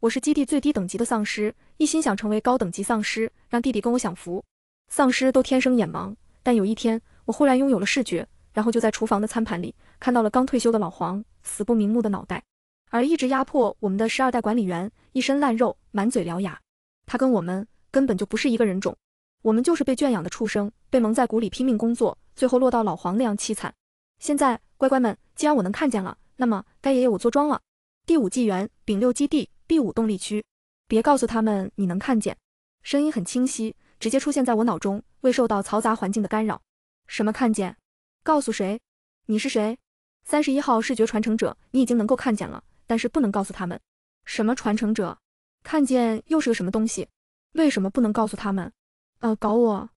我是基地最低等级的丧尸，一心想成为高等级丧尸，让弟弟跟我享福。丧尸都天生眼盲，但有一天我忽然拥有了视觉，然后就在厨房的餐盘里看到了刚退休的老黄死不瞑目的脑袋，而一直压迫我们的十二代管理员，一身烂肉，满嘴獠牙，他跟我们根本就不是一个人种。我们就是被圈养的畜生，被蒙在鼓里拼命工作，最后落到老黄那样凄惨。现在乖乖们，既然我能看见了，那么该爷爷我坐庄了。第五纪元丙六基地。第五动力区，别告诉他们你能看见，声音很清晰，直接出现在我脑中，未受到嘈杂环境的干扰。什么看见？告诉谁？你是谁？三十一号视觉传承者，你已经能够看见了，但是不能告诉他们。什么传承者？看见又是个什么东西？为什么不能告诉他们？呃，搞我！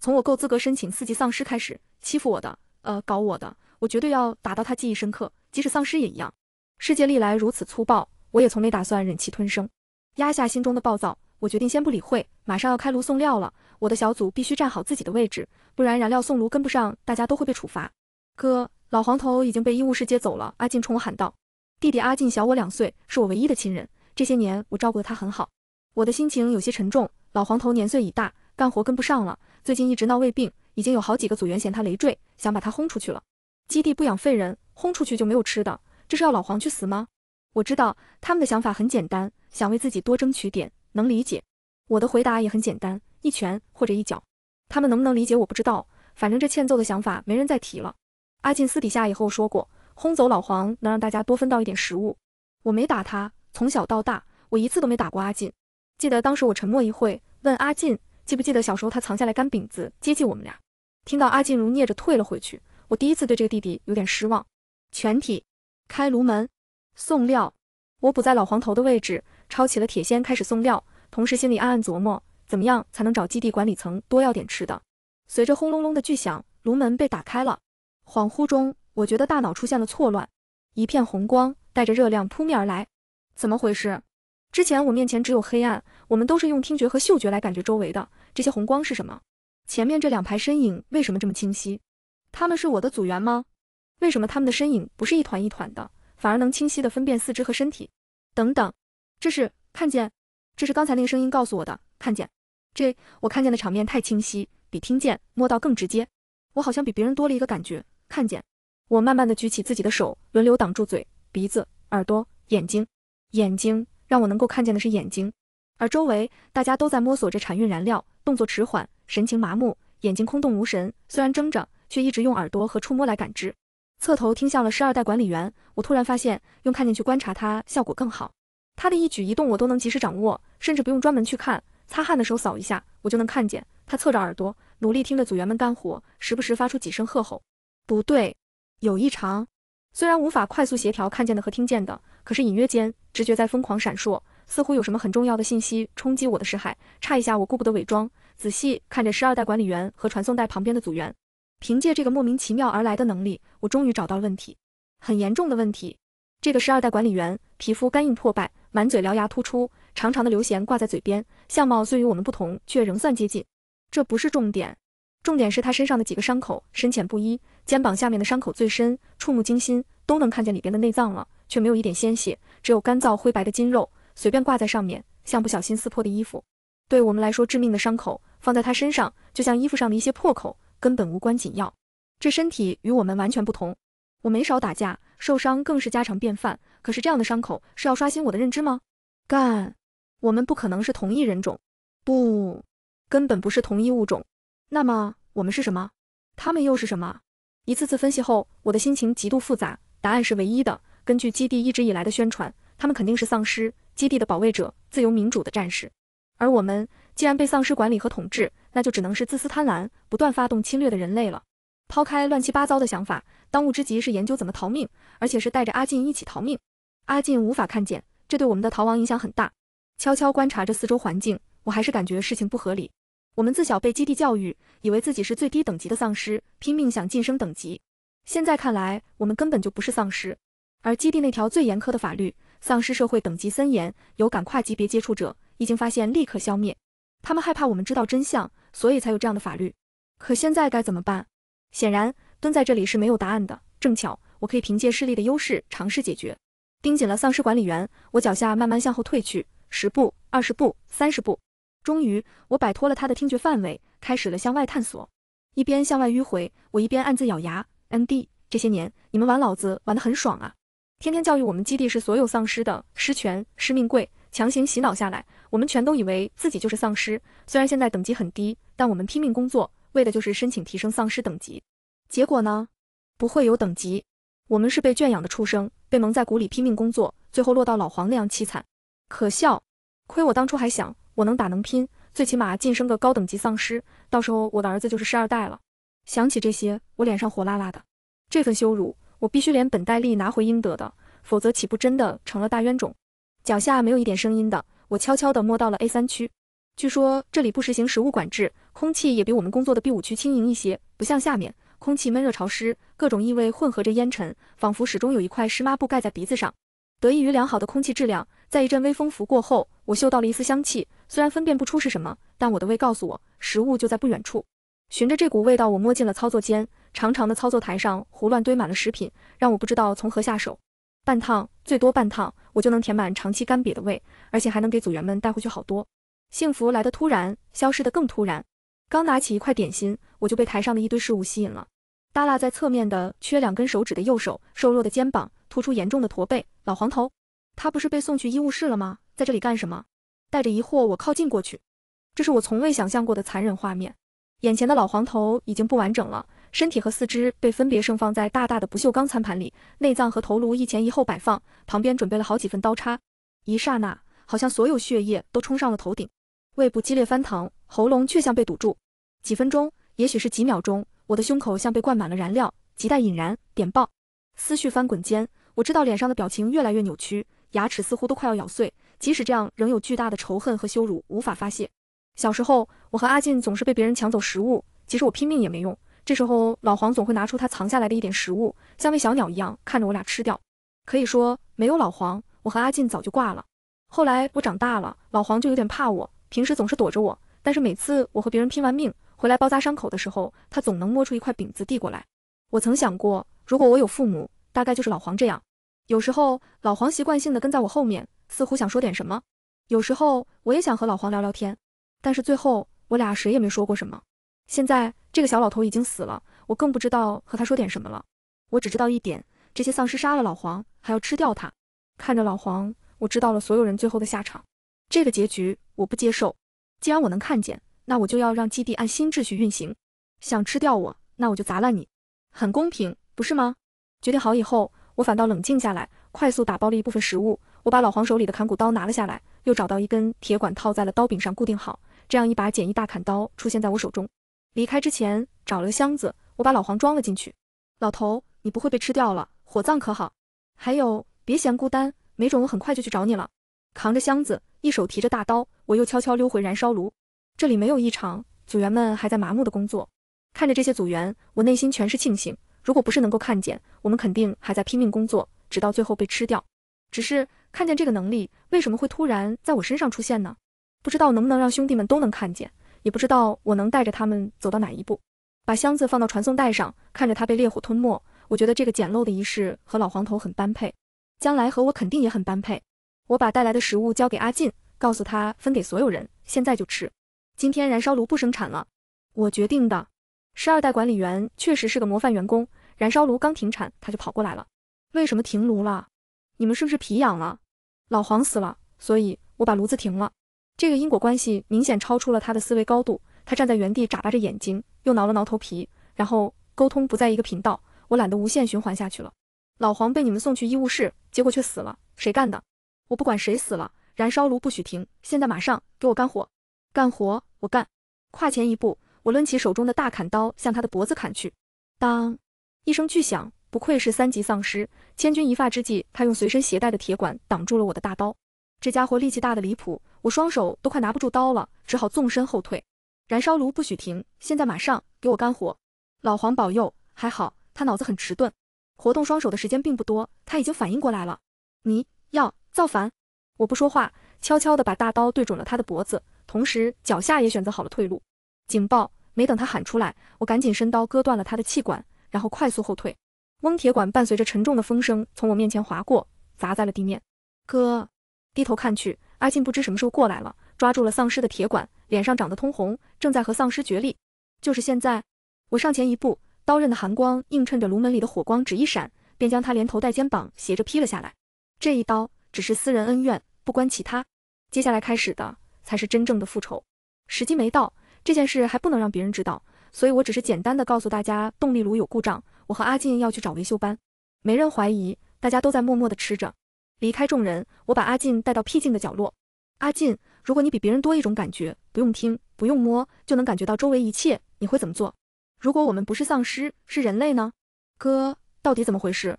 从我够资格申请四级丧尸开始，欺负我的，呃，搞我的，我绝对要打到他记忆深刻，即使丧尸也一样。世界历来如此粗暴。我也从没打算忍气吞声，压下心中的暴躁，我决定先不理会。马上要开炉送料了，我的小组必须站好自己的位置，不然燃料送炉跟不上，大家都会被处罚。哥，老黄头已经被医务室接走了。阿进冲我喊道：“弟弟，阿进小我两岁，是我唯一的亲人，这些年我照顾的他很好。”我的心情有些沉重。老黄头年岁已大，干活跟不上了，最近一直闹胃病，已经有好几个组员嫌他累赘，想把他轰出去了。基地不养废人，轰出去就没有吃的，这是要老黄去死吗？我知道他们的想法很简单，想为自己多争取点，能理解。我的回答也很简单，一拳或者一脚。他们能不能理解我不知道，反正这欠揍的想法没人再提了。阿进私底下也和我说过，轰走老黄能让大家多分到一点食物。我没打他，从小到大我一次都没打过阿进。记得当时我沉默一会，问阿进记不记得小时候他藏下来干饼子接济我们俩。听到阿进如聂着退了回去，我第一次对这个弟弟有点失望。全体开炉门。送料，我补在老黄头的位置，抄起了铁锨开始送料，同时心里暗暗琢磨，怎么样才能找基地管理层多要点吃的？随着轰隆隆的巨响，炉门被打开了，恍惚中，我觉得大脑出现了错乱，一片红光带着热量扑面而来，怎么回事？之前我面前只有黑暗，我们都是用听觉和嗅觉来感觉周围的。这些红光是什么？前面这两排身影为什么这么清晰？他们是我的组员吗？为什么他们的身影不是一团一团的？反而能清晰的分辨四肢和身体，等等，这是看见，这是刚才那个声音告诉我的看见，这我看见的场面太清晰，比听见、摸到更直接。我好像比别人多了一个感觉，看见。我慢慢的举起自己的手，轮流挡住嘴、鼻子、耳朵、眼睛。眼睛让我能够看见的是眼睛，而周围大家都在摸索着产运燃料，动作迟缓，神情麻木，眼睛空洞无神，虽然睁着，却一直用耳朵和触摸来感知。侧头听向了十二代管理员，我突然发现用看见去观察他效果更好，他的一举一动我都能及时掌握，甚至不用专门去看。擦汗的时候扫一下，我就能看见他侧着耳朵努力听着组员们干活，时不时发出几声喝吼。不对，有异常。虽然无法快速协调看见的和听见的，可是隐约间直觉在疯狂闪烁，似乎有什么很重要的信息冲击我的识海。差一下，我顾不得伪装，仔细看着十二代管理员和传送带旁边的组员。凭借这个莫名其妙而来的能力，我终于找到了问题，很严重的问题。这个是二代管理员，皮肤干硬破败，满嘴獠牙突出，长长的流涎挂在嘴边，相貌虽与我们不同，却仍算接近。这不是重点，重点是他身上的几个伤口深浅不一，肩膀下面的伤口最深，触目惊心，都能看见里边的内脏了，却没有一点鲜血，只有干燥灰白的筋肉，随便挂在上面，像不小心撕破的衣服。对我们来说致命的伤口，放在他身上就像衣服上的一些破口。根本无关紧要，这身体与我们完全不同。我没少打架，受伤更是家常便饭。可是这样的伤口是要刷新我的认知吗？干，我们不可能是同一人种，不，根本不是同一物种。那么我们是什么？他们又是什么？一次次分析后，我的心情极度复杂。答案是唯一的。根据基地一直以来的宣传，他们肯定是丧尸，基地的保卫者，自由民主的战士。而我们既然被丧尸管理和统治。那就只能是自私贪婪、不断发动侵略的人类了。抛开乱七八糟的想法，当务之急是研究怎么逃命，而且是带着阿进一起逃命。阿进无法看见，这对我们的逃亡影响很大。悄悄观察着四周环境，我还是感觉事情不合理。我们自小被基地教育，以为自己是最低等级的丧尸，拼命想晋升等级。现在看来，我们根本就不是丧尸。而基地那条最严苛的法律：丧尸社会等级森严，有赶跨级别接触者，一经发现立刻消灭。他们害怕我们知道真相。所以才有这样的法律，可现在该怎么办？显然蹲在这里是没有答案的。正巧，我可以凭借视力的优势尝试解决。盯紧了丧尸管理员，我脚下慢慢向后退去，十步、二十步、三十步，终于我摆脱了他的听觉范围，开始了向外探索。一边向外迂回，我一边暗自咬牙：M D，这些年你们玩老子玩的很爽啊！天天教育我们基地是所有丧尸的失权失命贵，强行洗脑下来。我们全都以为自己就是丧尸，虽然现在等级很低，但我们拼命工作，为的就是申请提升丧尸等级。结果呢？不会有等级，我们是被圈养的畜生，被蒙在鼓里拼命工作，最后落到老黄那样凄惨，可笑！亏我当初还想我能打能拼，最起码晋升个高等级丧尸，到时候我的儿子就是十二代了。想起这些，我脸上火辣辣的，这份羞辱，我必须连本带利拿回应得的，否则岂不真的成了大冤种？脚下没有一点声音的。我悄悄地摸到了 A 三区，据说这里不实行食物管制，空气也比我们工作的 B 五区轻盈一些，不像下面，空气闷热潮湿，各种异味混合着烟尘，仿佛始终有一块湿抹布盖在鼻子上。得益于良好的空气质量，在一阵微风拂过后，我嗅到了一丝香气，虽然分辨不出是什么，但我的胃告诉我，食物就在不远处。循着这股味道，我摸进了操作间，长长的操作台上胡乱堆满了食品，让我不知道从何下手。半烫。最多半趟，我就能填满长期干瘪的胃，而且还能给组员们带回去好多。幸福来的突然，消失的更突然。刚拿起一块点心，我就被台上的一堆事物吸引了。耷拉在侧面的、缺两根手指的右手，瘦弱的肩膀，突出严重的驼背，老黄头。他不是被送去医务室了吗？在这里干什么？带着疑惑，我靠近过去。这是我从未想象过的残忍画面。眼前的老黄头已经不完整了。身体和四肢被分别盛放在大大的不锈钢餐盘里，内脏和头颅一前一后摆放，旁边准备了好几份刀叉。一刹那，好像所有血液都冲上了头顶，胃部激烈翻腾，喉咙却像被堵住。几分钟，也许是几秒钟，我的胸口像被灌满了燃料，亟待引燃、点爆。思绪翻滚间，我知道脸上的表情越来越扭曲，牙齿似乎都快要咬碎。即使这样，仍有巨大的仇恨和羞辱无法发泄。小时候，我和阿进总是被别人抢走食物，即使我拼命也没用。这时候，老黄总会拿出他藏下来的一点食物，像喂小鸟一样看着我俩吃掉。可以说，没有老黄，我和阿进早就挂了。后来我长大了，老黄就有点怕我，平时总是躲着我。但是每次我和别人拼完命回来包扎伤口的时候，他总能摸出一块饼子递过来。我曾想过，如果我有父母，大概就是老黄这样。有时候，老黄习惯性的跟在我后面，似乎想说点什么。有时候，我也想和老黄聊聊天，但是最后我俩谁也没说过什么。现在这个小老头已经死了，我更不知道和他说点什么了。我只知道一点，这些丧尸杀了老黄，还要吃掉他。看着老黄，我知道了所有人最后的下场。这个结局我不接受。既然我能看见，那我就要让基地按新秩序运行。想吃掉我，那我就砸烂你，很公平，不是吗？决定好以后，我反倒冷静下来，快速打包了一部分食物。我把老黄手里的砍骨刀拿了下来，又找到一根铁管套在了刀柄上固定好，这样一把简易大砍刀出现在我手中。离开之前，找了个箱子，我把老黄装了进去。老头，你不会被吃掉了，火葬可好？还有，别嫌孤单，没准我很快就去找你了。扛着箱子，一手提着大刀，我又悄悄溜回燃烧炉。这里没有异常，组员们还在麻木的工作。看着这些组员，我内心全是庆幸。如果不是能够看见，我们肯定还在拼命工作，直到最后被吃掉。只是看见这个能力，为什么会突然在我身上出现呢？不知道能不能让兄弟们都能看见。也不知道我能带着他们走到哪一步。把箱子放到传送带上，看着它被烈火吞没。我觉得这个简陋的仪式和老黄头很般配，将来和我肯定也很般配。我把带来的食物交给阿进，告诉他分给所有人，现在就吃。今天燃烧炉不生产了，我决定的。十二代管理员确实是个模范员工，燃烧炉刚停产他就跑过来了。为什么停炉了？你们是不是皮痒了？老黄死了，所以我把炉子停了。这个因果关系明显超出了他的思维高度，他站在原地眨巴着眼睛，又挠了挠头皮，然后沟通不在一个频道，我懒得无限循环下去了。老黄被你们送去医务室，结果却死了，谁干的？我不管谁死了，燃烧炉不许停，现在马上给我干活，干活我干。跨前一步，我抡起手中的大砍刀向他的脖子砍去，当一声巨响，不愧是三级丧尸，千钧一发之际，他用随身携带的铁管挡住了我的大刀。这家伙力气大的离谱，我双手都快拿不住刀了，只好纵身后退。燃烧炉不许停，现在马上给我干活。老黄保佑，还好他脑子很迟钝，活动双手的时间并不多，他已经反应过来了。你要造反？我不说话，悄悄地把大刀对准了他的脖子，同时脚下也选择好了退路。警报，没等他喊出来，我赶紧伸刀割断了他的气管，然后快速后退。翁铁管伴随着沉重的风声从我面前划过，砸在了地面。哥。低头看去，阿进不知什么时候过来了，抓住了丧尸的铁管，脸上长得通红，正在和丧尸决力。就是现在！我上前一步，刀刃的寒光映衬着炉门里的火光，只一闪，便将他连头带肩膀斜着劈了下来。这一刀只是私人恩怨，不关其他。接下来开始的才是真正的复仇。时机没到，这件事还不能让别人知道，所以我只是简单的告诉大家，动力炉有故障，我和阿进要去找维修班。没人怀疑，大家都在默默的吃着。离开众人，我把阿进带到僻静的角落。阿进，如果你比别人多一种感觉，不用听，不用摸，就能感觉到周围一切，你会怎么做？如果我们不是丧尸，是人类呢？哥，到底怎么回事？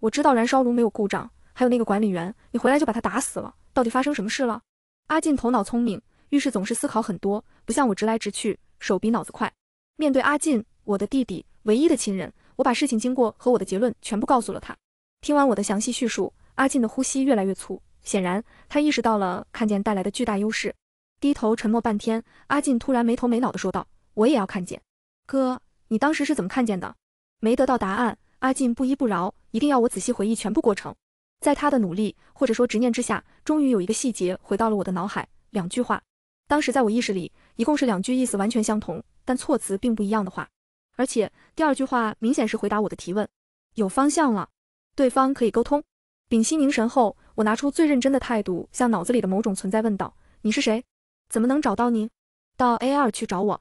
我知道燃烧炉没有故障，还有那个管理员，你回来就把他打死了。到底发生什么事了？阿进头脑聪明，遇事总是思考很多，不像我直来直去，手比脑子快。面对阿进，我的弟弟，唯一的亲人，我把事情经过和我的结论全部告诉了他。听完我的详细叙述。阿进的呼吸越来越粗，显然他意识到了看见带来的巨大优势。低头沉默半天，阿进突然没头没脑的说道：“我也要看见，哥，你当时是怎么看见的？”没得到答案，阿进不依不饶，一定要我仔细回忆全部过程。在他的努力或者说执念之下，终于有一个细节回到了我的脑海。两句话，当时在我意识里一共是两句意思完全相同，但措辞并不一样的话。而且第二句话明显是回答我的提问，有方向了，对方可以沟通。屏息凝神后，我拿出最认真的态度，向脑子里的某种存在问道：“你是谁？怎么能找到你？到 A 二去找我。”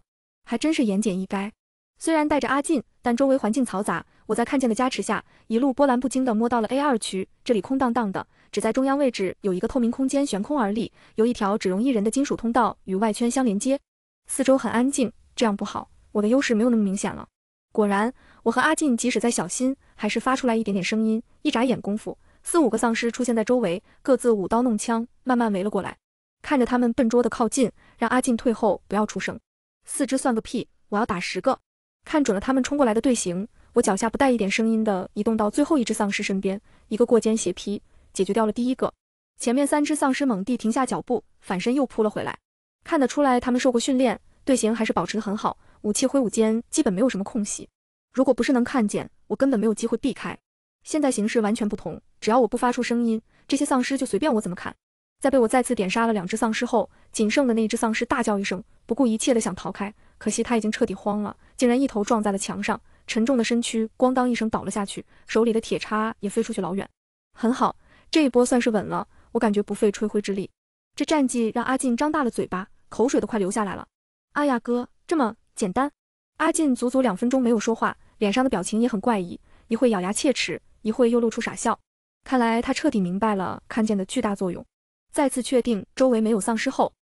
还真是言简意赅。虽然带着阿进，但周围环境嘈杂。我在看见的加持下，一路波澜不惊的摸到了 A 二区。这里空荡荡的，只在中央位置有一个透明空间悬空而立，由一条只容一人的金属通道与外圈相连接。四周很安静，这样不好，我的优势没有那么明显了。果然，我和阿进即使再小心，还是发出来一点点声音。一眨眼功夫。四五个丧尸出现在周围，各自舞刀弄枪，慢慢围了过来。看着他们笨拙的靠近，让阿进退后不要出声。四只算个屁，我要打十个！看准了他们冲过来的队形，我脚下不带一点声音的移动到最后一只丧尸身边，一个过肩斜劈，解决掉了第一个。前面三只丧尸猛地停下脚步，反身又扑了回来。看得出来他们受过训练，队形还是保持的很好，武器挥舞间基本没有什么空隙。如果不是能看见，我根本没有机会避开。现在形势完全不同，只要我不发出声音，这些丧尸就随便我怎么砍。在被我再次点杀了两只丧尸后，仅剩的那一只丧尸大叫一声，不顾一切的想逃开，可惜他已经彻底慌了，竟然一头撞在了墙上，沉重的身躯咣当一声倒了下去，手里的铁叉也飞出去老远。很好，这一波算是稳了，我感觉不费吹灰之力。这战绩让阿进张大了嘴巴，口水都快流下来了。阿亚哥这么简单？阿进足足两分钟没有说话，脸上的表情也很怪异，一会咬牙切齿。一会又露出傻笑，看来他彻底明白了看见的巨大作用。再次确定周围没有丧尸后，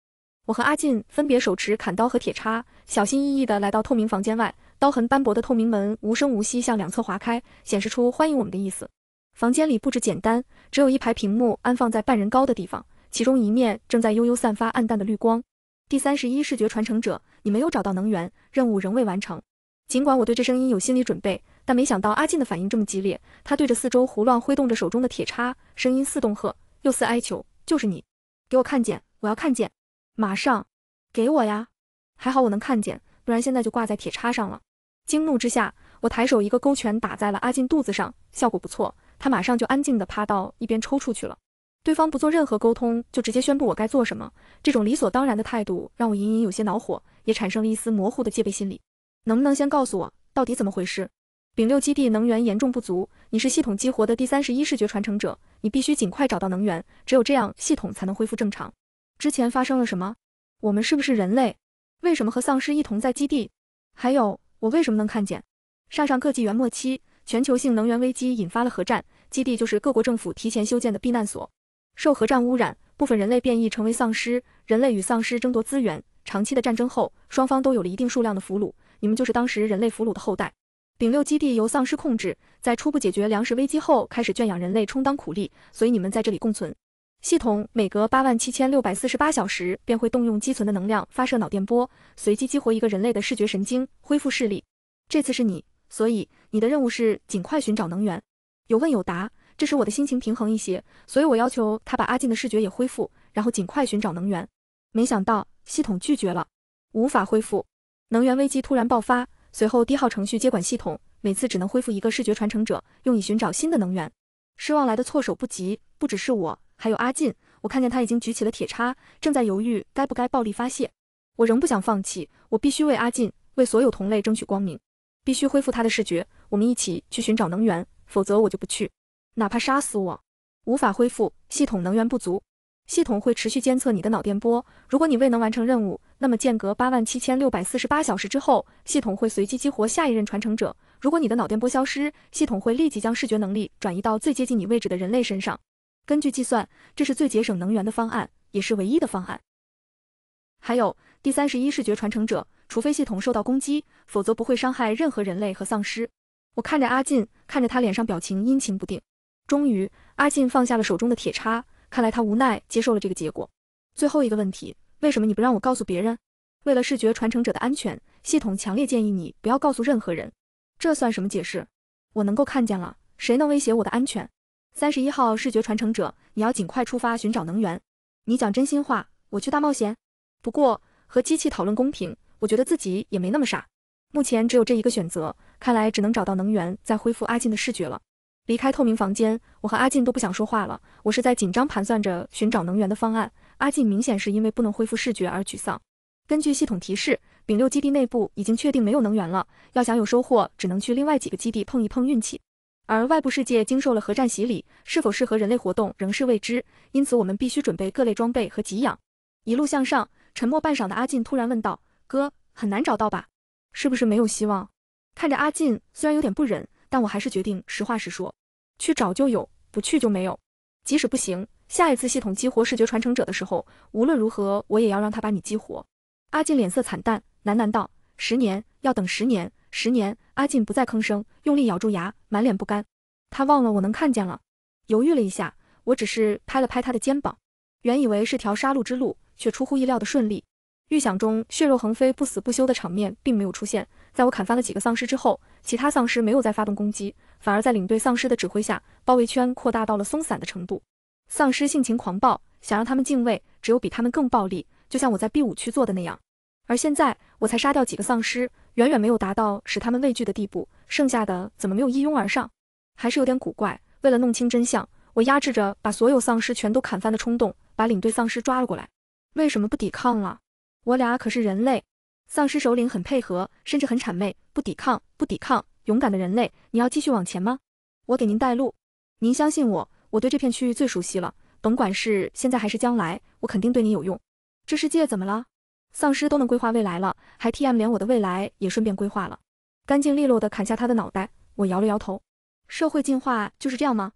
我和阿进分别手持砍刀和铁叉，小心翼翼地来到透明房间外。刀痕斑驳的透明门无声无息向两侧划开，显示出欢迎我们的意思。房间里布置简单，只有一排屏幕安放在半人高的地方，其中一面正在悠悠散发暗淡的绿光。第三十一视觉传承者，你没有找到能源，任务仍未完成。尽管我对这声音有心理准备。但没想到阿进的反应这么激烈，他对着四周胡乱挥动着手中的铁叉，声音似恫吓又似哀求：“就是你，给我看见，我要看见，马上给我呀！还好我能看见，不然现在就挂在铁叉上了。”惊怒之下，我抬手一个勾拳打在了阿进肚子上，效果不错，他马上就安静地趴到一边抽搐去了。对方不做任何沟通，就直接宣布我该做什么，这种理所当然的态度让我隐隐有些恼火，也产生了一丝模糊的戒备心理。能不能先告诉我到底怎么回事？丙六基地能源严重不足，你是系统激活的第三十一视觉传承者，你必须尽快找到能源，只有这样系统才能恢复正常。之前发生了什么？我们是不是人类？为什么和丧尸一同在基地？还有，我为什么能看见？上上个纪元末期，全球性能源危机引发了核战，基地就是各国政府提前修建的避难所。受核战污染，部分人类变异成为丧尸，人类与丧尸争夺资源，长期的战争后，双方都有了一定数量的俘虏，你们就是当时人类俘虏的后代。顶六基地由丧尸控制，在初步解决粮食危机后，开始圈养人类充当苦力，所以你们在这里共存。系统每隔八万七千六百四十八小时便会动用积存的能量发射脑电波，随机激活一个人类的视觉神经，恢复视力。这次是你，所以你的任务是尽快寻找能源。有问有答，这使我的心情平衡一些。所以我要求他把阿进的视觉也恢复，然后尽快寻找能源。没想到系统拒绝了，无法恢复。能源危机突然爆发。随后，低耗程序接管系统，每次只能恢复一个视觉传承者，用以寻找新的能源。失望来的措手不及，不只是我，还有阿进。我看见他已经举起了铁叉，正在犹豫该不该暴力发泄。我仍不想放弃，我必须为阿进，为所有同类争取光明，必须恢复他的视觉。我们一起去寻找能源，否则我就不去。哪怕杀死我，无法恢复系统，能源不足。系统会持续监测你的脑电波，如果你未能完成任务，那么间隔八万七千六百四十八小时之后，系统会随机激活下一任传承者。如果你的脑电波消失，系统会立即将视觉能力转移到最接近你位置的人类身上。根据计算，这是最节省能源的方案，也是唯一的方案。还有第三十一视觉传承者，除非系统受到攻击，否则不会伤害任何人类和丧尸。我看着阿进，看着他脸上表情阴晴不定。终于，阿进放下了手中的铁叉。看来他无奈接受了这个结果。最后一个问题，为什么你不让我告诉别人？为了视觉传承者的安全，系统强烈建议你不要告诉任何人。这算什么解释？我能够看见了，谁能威胁我的安全？三十一号视觉传承者，你要尽快出发寻找能源。你讲真心话，我去大冒险。不过和机器讨论公平，我觉得自己也没那么傻。目前只有这一个选择，看来只能找到能源再恢复阿进的视觉了。离开透明房间，我和阿进都不想说话了。我是在紧张盘算着寻找能源的方案，阿进明显是因为不能恢复视觉而沮丧。根据系统提示，丙六基地内部已经确定没有能源了，要想有收获，只能去另外几个基地碰一碰运气。而外部世界经受了核战洗礼，是否适合人类活动仍是未知，因此我们必须准备各类装备和给养。一路向上，沉默半晌的阿进突然问道：“哥，很难找到吧？是不是没有希望？”看着阿进，虽然有点不忍。但我还是决定实话实说，去找就有，不去就没有。即使不行，下一次系统激活视觉传承者的时候，无论如何我也要让他把你激活。阿进脸色惨淡，喃喃道：“十年，要等十年，十年。”阿进不再吭声，用力咬住牙，满脸不甘。他忘了我能看见了。犹豫了一下，我只是拍了拍他的肩膀。原以为是条杀戮之路，却出乎意料的顺利。预想中血肉横飞、不死不休的场面并没有出现。在我砍翻了几个丧尸之后，其他丧尸没有再发动攻击，反而在领队丧尸的指挥下，包围圈扩大到了松散的程度。丧尸性情狂暴，想让他们敬畏，只有比他们更暴力，就像我在 B 五区做的那样。而现在我才杀掉几个丧尸，远远没有达到使他们畏惧的地步。剩下的怎么没有一拥而上？还是有点古怪。为了弄清真相，我压制着把所有丧尸全都砍翻的冲动，把领队丧尸抓了过来。为什么不抵抗了？我俩可是人类，丧尸首领很配合，甚至很谄媚，不抵抗，不抵抗。勇敢的人类，你要继续往前吗？我给您带路，您相信我，我对这片区域最熟悉了。甭管是现在还是将来，我肯定对你有用。这世界怎么了？丧尸都能规划未来了，还 TM 连我的未来也顺便规划了。干净利落的砍下他的脑袋，我摇了摇头。社会进化就是这样吗？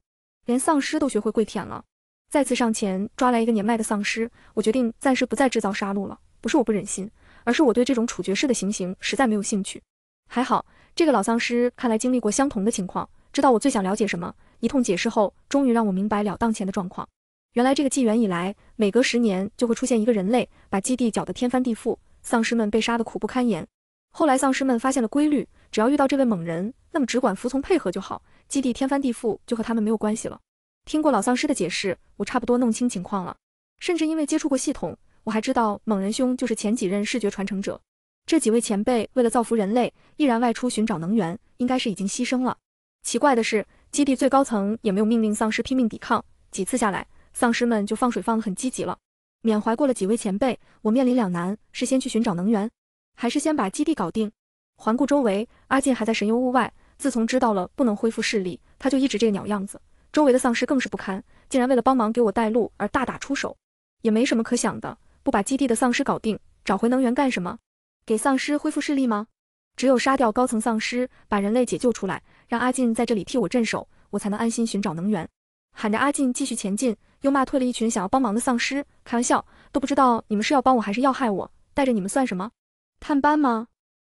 连丧尸都学会跪舔了。再次上前抓来一个年迈的丧尸，我决定暂时不再制造杀戮了。不是我不忍心，而是我对这种处决式的行刑实在没有兴趣。还好，这个老丧尸看来经历过相同的情况，知道我最想了解什么。一通解释后，终于让我明白了当前的状况。原来这个纪元以来，每隔十年就会出现一个人类，把基地搅得天翻地覆，丧尸们被杀得苦不堪言。后来丧尸们发现了规律，只要遇到这位猛人，那么只管服从配合就好，基地天翻地覆就和他们没有关系了。听过老丧尸的解释，我差不多弄清情况了，甚至因为接触过系统。我还知道猛人兄就是前几任视觉传承者，这几位前辈为了造福人类，毅然外出寻找能源，应该是已经牺牲了。奇怪的是，基地最高层也没有命令丧尸拼命抵抗，几次下来，丧尸们就放水放得很积极了。缅怀过了几位前辈，我面临两难：是先去寻找能源，还是先把基地搞定？环顾周围，阿进还在神游物外。自从知道了不能恢复视力，他就一直这个鸟样子。周围的丧尸更是不堪，竟然为了帮忙给我带路而大打出手。也没什么可想的。不把基地的丧尸搞定，找回能源干什么？给丧尸恢复视力吗？只有杀掉高层丧尸，把人类解救出来，让阿进在这里替我镇守，我才能安心寻找能源。喊着阿进继续前进，又骂退了一群想要帮忙的丧尸。开玩笑，都不知道你们是要帮我还是要害我，带着你们算什么？探班吗？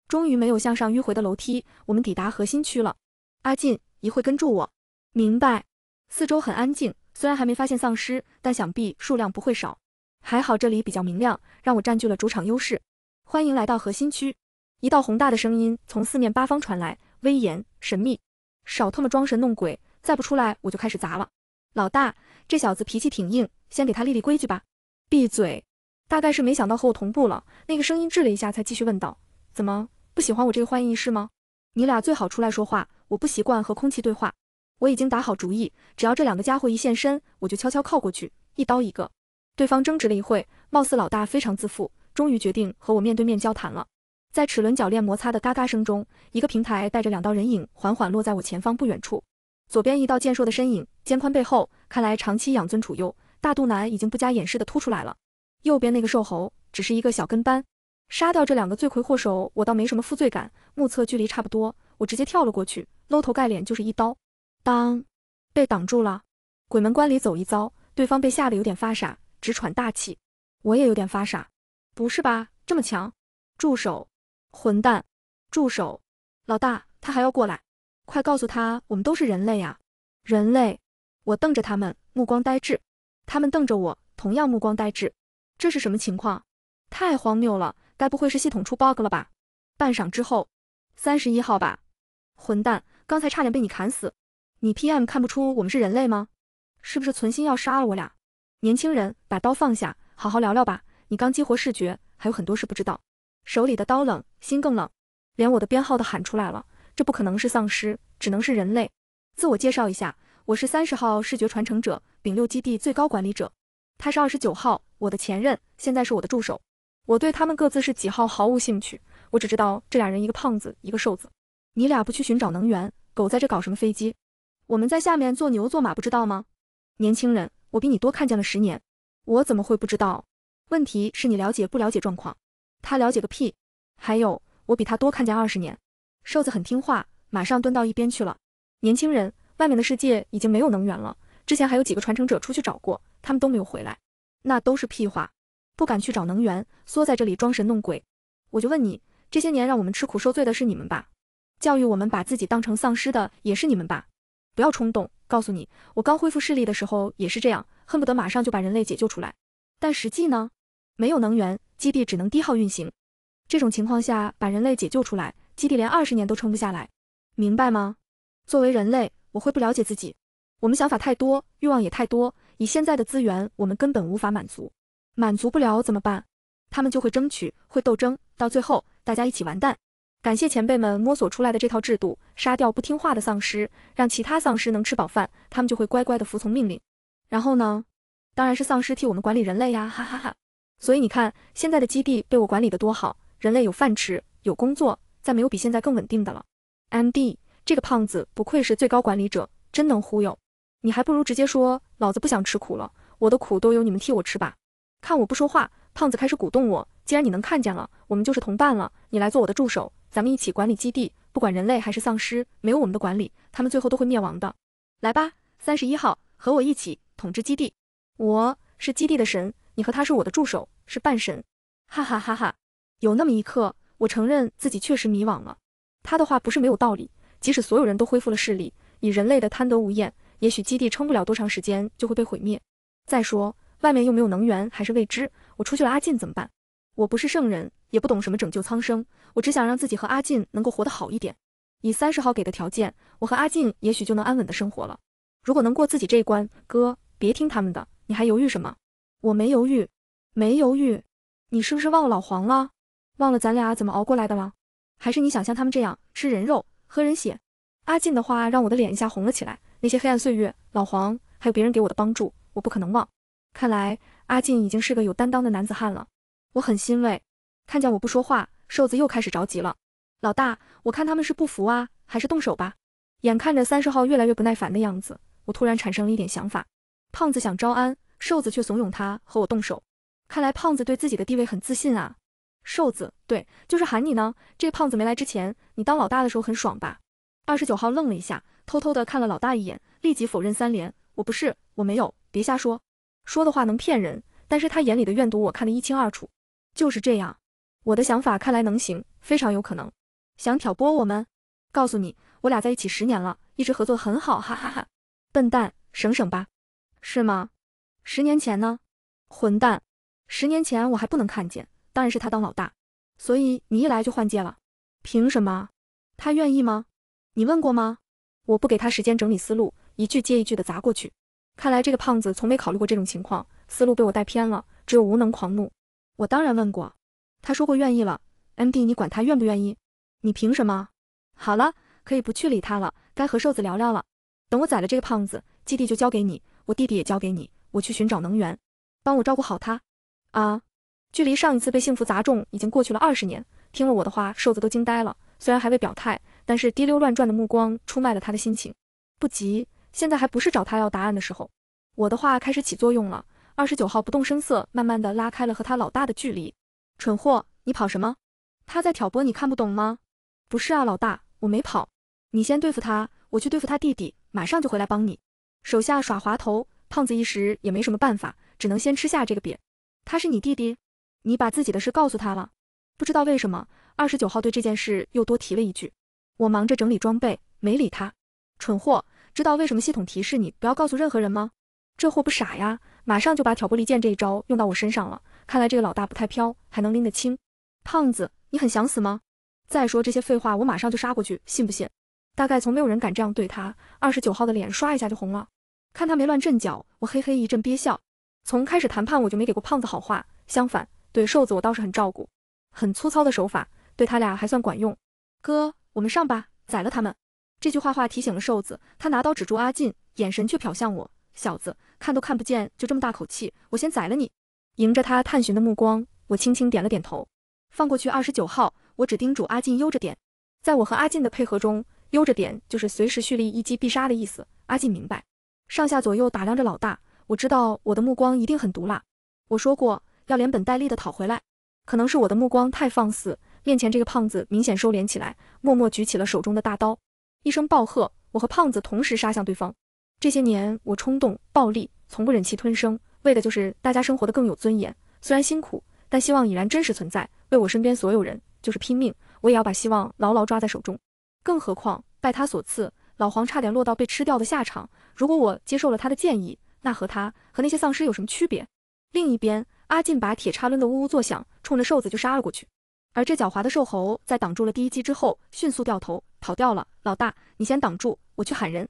终于没有向上迂回的楼梯，我们抵达核心区了。阿进，一会跟住我。明白。四周很安静，虽然还没发现丧尸，但想必数量不会少。还好这里比较明亮，让我占据了主场优势。欢迎来到核心区。一道宏大的声音从四面八方传来，威严神秘。少特么装神弄鬼，再不出来我就开始砸了。老大，这小子脾气挺硬，先给他立立规矩吧。闭嘴。大概是没想到和我同步了，那个声音滞了一下，才继续问道：怎么不喜欢我这个欢迎仪式吗？你俩最好出来说话，我不习惯和空气对话。我已经打好主意，只要这两个家伙一现身，我就悄悄靠过去，一刀一个。对方争执了一会，貌似老大非常自负，终于决定和我面对面交谈了。在齿轮铰链摩擦的嘎嘎声中，一个平台带着两道人影缓缓落在我前方不远处。左边一道健硕的身影，肩宽背厚，看来长期养尊处优，大肚腩已经不加掩饰的凸出来了。右边那个瘦猴只是一个小跟班。杀掉这两个罪魁祸首，我倒没什么负罪感。目测距离差不多，我直接跳了过去，搂头盖脸就是一刀。当，被挡住了。鬼门关里走一遭，对方被吓得有点发傻。直喘大气，我也有点发傻，不是吧？这么强，住手！混蛋，住手！老大，他还要过来，快告诉他，我们都是人类呀！人类！我瞪着他们，目光呆滞。他们瞪着我，同样目光呆滞。这是什么情况？太荒谬了，该不会是系统出 bug 了吧？半晌之后，三十一号吧，混蛋，刚才差点被你砍死！你 PM 看不出我们是人类吗？是不是存心要杀了我俩？年轻人，把刀放下，好好聊聊吧。你刚激活视觉，还有很多事不知道。手里的刀冷，心更冷，连我的编号都喊出来了。这不可能是丧尸，只能是人类。自我介绍一下，我是三十号视觉传承者，丙六基地最高管理者。他是二十九号，我的前任，现在是我的助手。我对他们各自是几号毫无兴趣，我只知道这俩人一个胖子，一个瘦子。你俩不去寻找能源，狗在这搞什么飞机？我们在下面做牛做马，不知道吗？年轻人。我比你多看见了十年，我怎么会不知道？问题是你了解不了解状况？他了解个屁！还有，我比他多看见二十年。瘦子很听话，马上蹲到一边去了。年轻人，外面的世界已经没有能源了。之前还有几个传承者出去找过，他们都没有回来。那都是屁话，不敢去找能源，缩在这里装神弄鬼。我就问你，这些年让我们吃苦受罪的是你们吧？教育我们把自己当成丧尸的也是你们吧？不要冲动。告诉你，我刚恢复视力的时候也是这样，恨不得马上就把人类解救出来。但实际呢，没有能源，基地只能低耗运行。这种情况下，把人类解救出来，基地连二十年都撑不下来。明白吗？作为人类，我会不了解自己。我们想法太多，欲望也太多。以现在的资源，我们根本无法满足。满足不了怎么办？他们就会争取，会斗争，到最后大家一起完蛋。感谢前辈们摸索出来的这套制度，杀掉不听话的丧尸，让其他丧尸能吃饱饭，他们就会乖乖的服从命令。然后呢？当然是丧尸替我们管理人类呀，哈哈哈。所以你看，现在的基地被我管理得多好，人类有饭吃，有工作，再没有比现在更稳定的了。M D，这个胖子不愧是最高管理者，真能忽悠。你还不如直接说，老子不想吃苦了，我的苦都由你们替我吃吧。看我不说话，胖子开始鼓动我，既然你能看见了，我们就是同伴了，你来做我的助手。咱们一起管理基地，不管人类还是丧尸，没有我们的管理，他们最后都会灭亡的。来吧，三十一号，和我一起统治基地。我是基地的神，你和他是我的助手，是半神。哈哈哈哈！有那么一刻，我承认自己确实迷惘了。他的话不是没有道理，即使所有人都恢复了视力，以人类的贪得无厌，也许基地撑不了多长时间就会被毁灭。再说，外面又没有能源，还是未知。我出去了，阿进怎么办？我不是圣人，也不懂什么拯救苍生，我只想让自己和阿进能够活得好一点。以三十号给的条件，我和阿进也许就能安稳的生活了。如果能过自己这一关，哥，别听他们的，你还犹豫什么？我没犹豫，没犹豫。你是不是忘了老黄了？忘了咱俩怎么熬过来的了？还是你想像他们这样吃人肉、喝人血？阿进的话让我的脸一下红了起来。那些黑暗岁月，老黄还有别人给我的帮助，我不可能忘。看来阿进已经是个有担当的男子汉了。我很欣慰，看见我不说话，瘦子又开始着急了。老大，我看他们是不服啊，还是动手吧。眼看着三十号越来越不耐烦的样子，我突然产生了一点想法。胖子想招安，瘦子却怂恿他和我动手。看来胖子对自己的地位很自信啊。瘦子对，就是喊你呢。这个胖子没来之前，你当老大的时候很爽吧？二十九号愣了一下，偷偷的看了老大一眼，立即否认三连。我不是，我没有，别瞎说。说的话能骗人，但是他眼里的怨毒，我看得一清二楚。就是这样，我的想法看来能行，非常有可能。想挑拨我们？告诉你，我俩在一起十年了，一直合作很好，哈哈哈。笨蛋，省省吧。是吗？十年前呢？混蛋！十年前我还不能看见，当然是他当老大。所以你一来就换届了？凭什么？他愿意吗？你问过吗？我不给他时间整理思路，一句接一句的砸过去。看来这个胖子从没考虑过这种情况，思路被我带偏了，只有无能狂怒。我当然问过，他说过愿意了。M D，你管他愿不愿意？你凭什么？好了，可以不去理他了，该和瘦子聊聊了。等我宰了这个胖子，基地就交给你，我弟弟也交给你。我去寻找能源，帮我照顾好他。啊！距离上一次被幸福砸中已经过去了二十年。听了我的话，瘦子都惊呆了，虽然还未表态，但是滴溜乱转的目光出卖了他的心情。不急，现在还不是找他要答案的时候。我的话开始起作用了。二十九号不动声色，慢慢的拉开了和他老大的距离。蠢货，你跑什么？他在挑拨，你看不懂吗？不是啊，老大，我没跑。你先对付他，我去对付他弟弟，马上就回来帮你。手下耍滑头，胖子一时也没什么办法，只能先吃下这个瘪。他是你弟弟？你把自己的事告诉他了？不知道为什么，二十九号对这件事又多提了一句。我忙着整理装备，没理他。蠢货，知道为什么系统提示你不要告诉任何人吗？这货不傻呀。马上就把挑拨离间这一招用到我身上了，看来这个老大不太飘，还能拎得清。胖子，你很想死吗？再说这些废话，我马上就杀过去，信不信？大概从没有人敢这样对他。二十九号的脸刷一下就红了，看他没乱阵脚，我嘿嘿一阵憋笑。从开始谈判我就没给过胖子好话，相反对瘦子我倒是很照顾。很粗糙的手法对他俩还算管用。哥，我们上吧，宰了他们。这句话话提醒了瘦子，他拿刀指住阿进，眼神却瞟向我。小子，看都看不见，就这么大口气，我先宰了你！迎着他探寻的目光，我轻轻点了点头。放过去二十九号，我只叮嘱阿进悠着点。在我和阿进的配合中，悠着点就是随时蓄力一击必杀的意思。阿进明白，上下左右打量着老大，我知道我的目光一定很毒辣。我说过要连本带利的讨回来，可能是我的目光太放肆，面前这个胖子明显收敛起来，默默举起了手中的大刀。一声暴喝，我和胖子同时杀向对方。这些年我冲动暴力，从不忍气吞声，为的就是大家生活的更有尊严。虽然辛苦，但希望已然真实存在。为我身边所有人，就是拼命，我也要把希望牢牢抓在手中。更何况，拜他所赐，老黄差点落到被吃掉的下场。如果我接受了他的建议，那和他和那些丧尸有什么区别？另一边，阿进把铁叉抡得呜呜作响，冲着瘦子就杀了过去。而这狡猾的瘦猴在挡住了第一击之后，迅速掉头跑掉了。老大，你先挡住，我去喊人。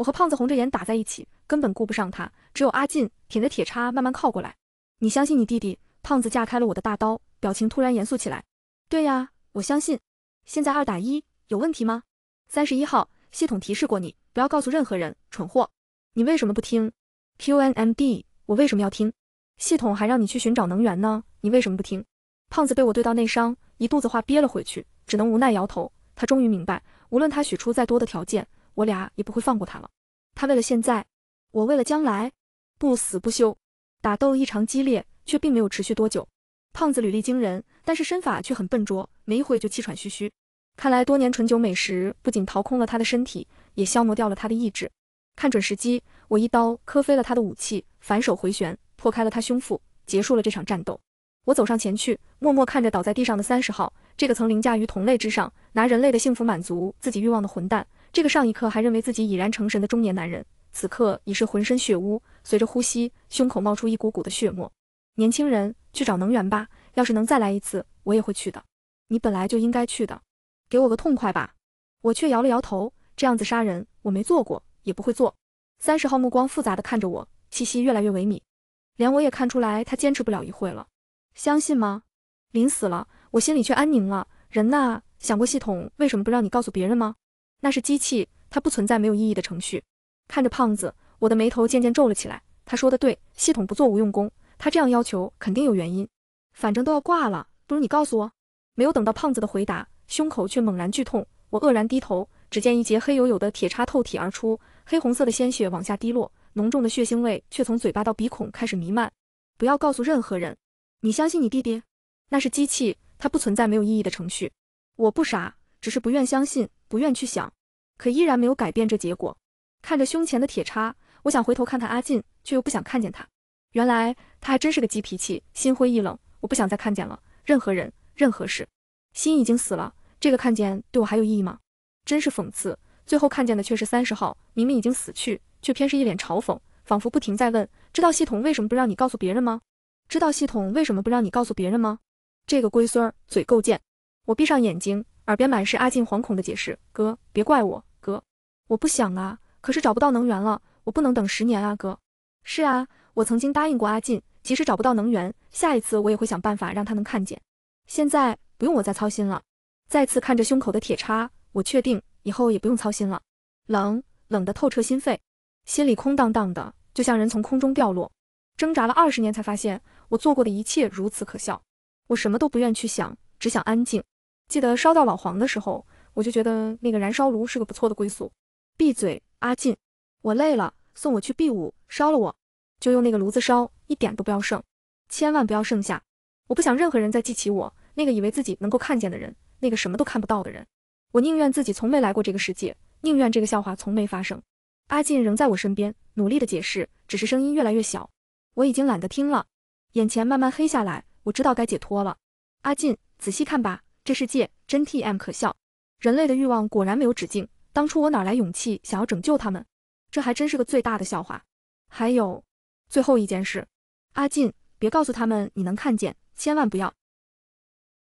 我和胖子红着眼打在一起，根本顾不上他。只有阿进舔着铁叉慢慢靠过来。你相信你弟弟？胖子架开了我的大刀，表情突然严肃起来。对呀，我相信。现在二打一有问题吗？三十一号，系统提示过你，不要告诉任何人，蠢货。你为什么不听？Qnmd，我为什么要听？系统还让你去寻找能源呢，你为什么不听？胖子被我怼到内伤，一肚子话憋了回去，只能无奈摇头。他终于明白，无论他许出再多的条件。我俩也不会放过他了。他为了现在，我为了将来，不死不休。打斗异常激烈，却并没有持续多久。胖子履历惊人，但是身法却很笨拙，没一会就气喘吁吁。看来多年醇酒美食不仅掏空了他的身体，也消磨掉了他的意志。看准时机，我一刀磕飞了他的武器，反手回旋破开了他胸腹，结束了这场战斗。我走上前去，默默看着倒在地上的三十号。这个曾凌驾于同类之上，拿人类的幸福满足自己欲望的混蛋。这个上一刻还认为自己已然成神的中年男人，此刻已是浑身血污，随着呼吸，胸口冒出一股股的血沫。年轻人，去找能源吧。要是能再来一次，我也会去的。你本来就应该去的。给我个痛快吧。我却摇了摇头。这样子杀人，我没做过，也不会做。三十号目光复杂的看着我，气息越来越萎靡，连我也看出来他坚持不了一会了。相信吗？临死了，我心里却安宁了。人呐，想过系统为什么不让你告诉别人吗？那是机器，它不存在没有意义的程序。看着胖子，我的眉头渐渐皱了起来。他说的对，系统不做无用功。他这样要求肯定有原因。反正都要挂了，不如你告诉我。没有等到胖子的回答，胸口却猛然剧痛。我愕然低头，只见一截黑黝黝的铁叉透体而出，黑红色的鲜血往下滴落，浓重的血腥味却从嘴巴到鼻孔开始弥漫。不要告诉任何人。你相信你弟弟？那是机器，它不存在没有意义的程序。我不傻。只是不愿相信，不愿去想，可依然没有改变这结果。看着胸前的铁叉，我想回头看看阿进，却又不想看见他。原来他还真是个急脾气，心灰意冷，我不想再看见了。任何人，任何事，心已经死了，这个看见对我还有意义吗？真是讽刺，最后看见的却是三十号，明明已经死去，却偏是一脸嘲讽，仿佛不停在问：知道系统为什么不让你告诉别人吗？知道系统为什么不让你告诉别人吗？这个龟孙儿嘴够贱，我闭上眼睛。耳边满是阿进惶恐的解释：“哥，别怪我，哥，我不想啊，可是找不到能源了，我不能等十年啊，哥。”“是啊，我曾经答应过阿进，即使找不到能源，下一次我也会想办法让他能看见。现在不用我再操心了。”再次看着胸口的铁叉，我确定以后也不用操心了。冷冷的透彻心肺，心里空荡荡的，就像人从空中掉落。挣扎了二十年，才发现我做过的一切如此可笑。我什么都不愿去想，只想安静。记得烧到老黄的时候，我就觉得那个燃烧炉是个不错的归宿。闭嘴，阿进，我累了，送我去 B 五，烧了我，就用那个炉子烧，一点都不要剩，千万不要剩下。我不想任何人再记起我那个以为自己能够看见的人，那个什么都看不到的人。我宁愿自己从没来过这个世界，宁愿这个笑话从没发生。阿进仍在我身边，努力的解释，只是声音越来越小。我已经懒得听了，眼前慢慢黑下来，我知道该解脱了。阿进，仔细看吧。这世界真 TM 可笑，人类的欲望果然没有止境。当初我哪来勇气想要拯救他们？这还真是个最大的笑话。还有，最后一件事，阿进，别告诉他们你能看见，千万不要。